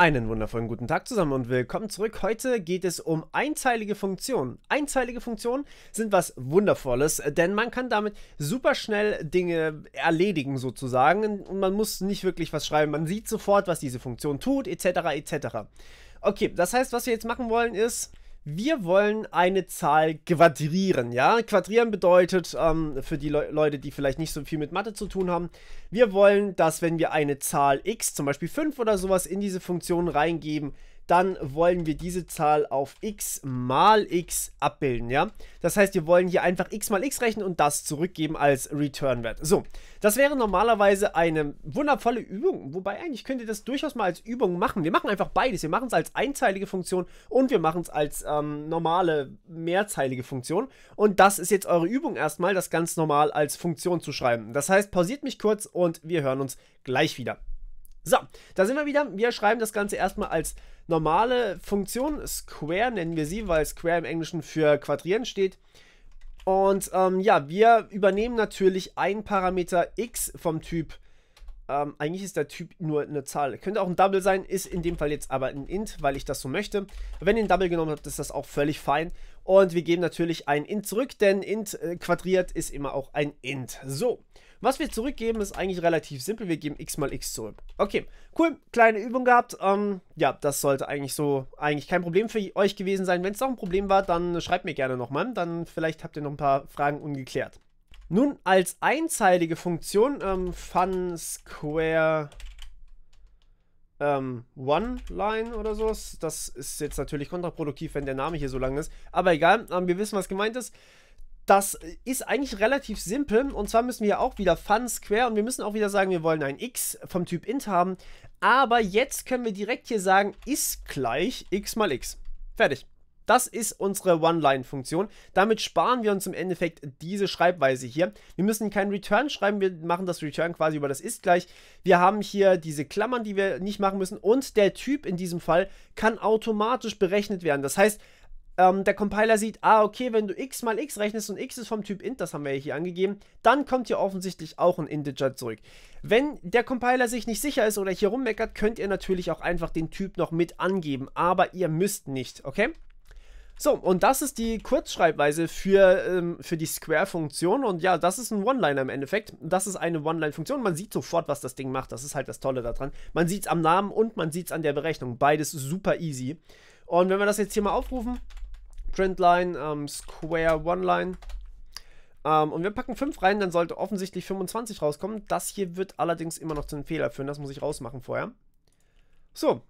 Einen wundervollen guten Tag zusammen und willkommen zurück. Heute geht es um einzeilige Funktionen. Einzeilige Funktionen sind was Wundervolles, denn man kann damit super schnell Dinge erledigen sozusagen und man muss nicht wirklich was schreiben. Man sieht sofort, was diese Funktion tut etc. etc. Okay, das heißt, was wir jetzt machen wollen ist, wir wollen eine Zahl quadrieren, ja? Quadrieren bedeutet, ähm, für die Le Leute, die vielleicht nicht so viel mit Mathe zu tun haben, wir wollen, dass wenn wir eine Zahl x, zum Beispiel 5 oder sowas, in diese Funktion reingeben, dann wollen wir diese Zahl auf x mal x abbilden, ja? Das heißt, wir wollen hier einfach x mal x rechnen und das zurückgeben als Return-Wert. So, das wäre normalerweise eine wundervolle Übung, wobei eigentlich könnt ihr das durchaus mal als Übung machen. Wir machen einfach beides. Wir machen es als einzeilige Funktion und wir machen es als ähm, normale mehrzeilige Funktion. Und das ist jetzt eure Übung erstmal, das ganz normal als Funktion zu schreiben. Das heißt, pausiert mich kurz und wir hören uns gleich wieder. So, da sind wir wieder. Wir schreiben das Ganze erstmal als normale Funktion. Square nennen wir sie, weil Square im Englischen für Quadrieren steht. Und ähm, ja, wir übernehmen natürlich einen Parameter x vom Typ. Ähm, eigentlich ist der Typ nur eine Zahl. Könnte auch ein Double sein, ist in dem Fall jetzt aber ein Int, weil ich das so möchte. Wenn ihr ein Double genommen habt, ist das auch völlig fein. Und wir geben natürlich ein Int zurück, denn Int äh, quadriert ist immer auch ein Int. So, was wir zurückgeben, ist eigentlich relativ simpel. Wir geben x mal x zurück. Okay, cool. Kleine Übung gehabt. Ähm, ja, das sollte eigentlich so eigentlich kein Problem für euch gewesen sein. Wenn es noch ein Problem war, dann schreibt mir gerne nochmal. Dann vielleicht habt ihr noch ein paar Fragen ungeklärt. Nun, als einzeilige Funktion ähm, fun square ähm, One Line oder sowas. Das ist jetzt natürlich kontraproduktiv, wenn der Name hier so lang ist. Aber egal, ähm, wir wissen, was gemeint ist. Das ist eigentlich relativ simpel. Und zwar müssen wir auch wieder Fun Square und wir müssen auch wieder sagen, wir wollen ein x vom Typ int haben. Aber jetzt können wir direkt hier sagen, ist gleich x mal x. Fertig. Das ist unsere One-Line-Funktion. Damit sparen wir uns im Endeffekt diese Schreibweise hier. Wir müssen kein Return schreiben, wir machen das Return quasi über das ist gleich. Wir haben hier diese Klammern, die wir nicht machen müssen und der Typ in diesem Fall kann automatisch berechnet werden. Das heißt, ähm, der Compiler sieht, ah, okay, wenn du x mal x rechnest und x ist vom Typ int, das haben wir hier angegeben, dann kommt hier offensichtlich auch ein Integer zurück. Wenn der Compiler sich nicht sicher ist oder hier rummeckert, könnt ihr natürlich auch einfach den Typ noch mit angeben, aber ihr müsst nicht, okay? So, und das ist die Kurzschreibweise für, ähm, für die Square-Funktion. Und ja, das ist ein One-Liner im Endeffekt. Das ist eine One-Line-Funktion. Man sieht sofort, was das Ding macht. Das ist halt das Tolle daran. Man sieht es am Namen und man sieht es an der Berechnung. Beides super easy. Und wenn wir das jetzt hier mal aufrufen, Printline, ähm, Square One Line. Ähm, und wir packen 5 rein, dann sollte offensichtlich 25 rauskommen. Das hier wird allerdings immer noch zu einem Fehler führen, das muss ich rausmachen vorher. So,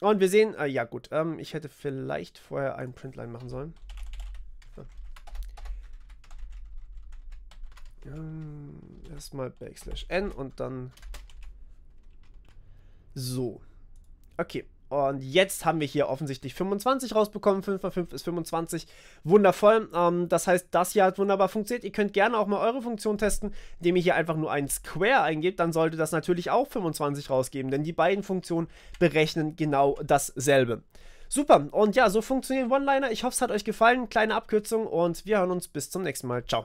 und wir sehen, äh, ja gut, ähm, ich hätte vielleicht vorher einen Printline machen sollen. Ja. Ah. Ähm, erstmal Backslash N und dann so. Okay, und jetzt haben wir hier offensichtlich 25 rausbekommen. 5x5 ist 25. Wundervoll. Ähm, das heißt, das hier hat wunderbar funktioniert. Ihr könnt gerne auch mal eure Funktion testen, indem ihr hier einfach nur einen Square eingebt. Dann sollte das natürlich auch 25 rausgeben, denn die beiden Funktionen berechnen genau dasselbe. Super. Und ja, so funktionieren One-Liner. Ich hoffe, es hat euch gefallen. Kleine Abkürzung und wir hören uns bis zum nächsten Mal. Ciao.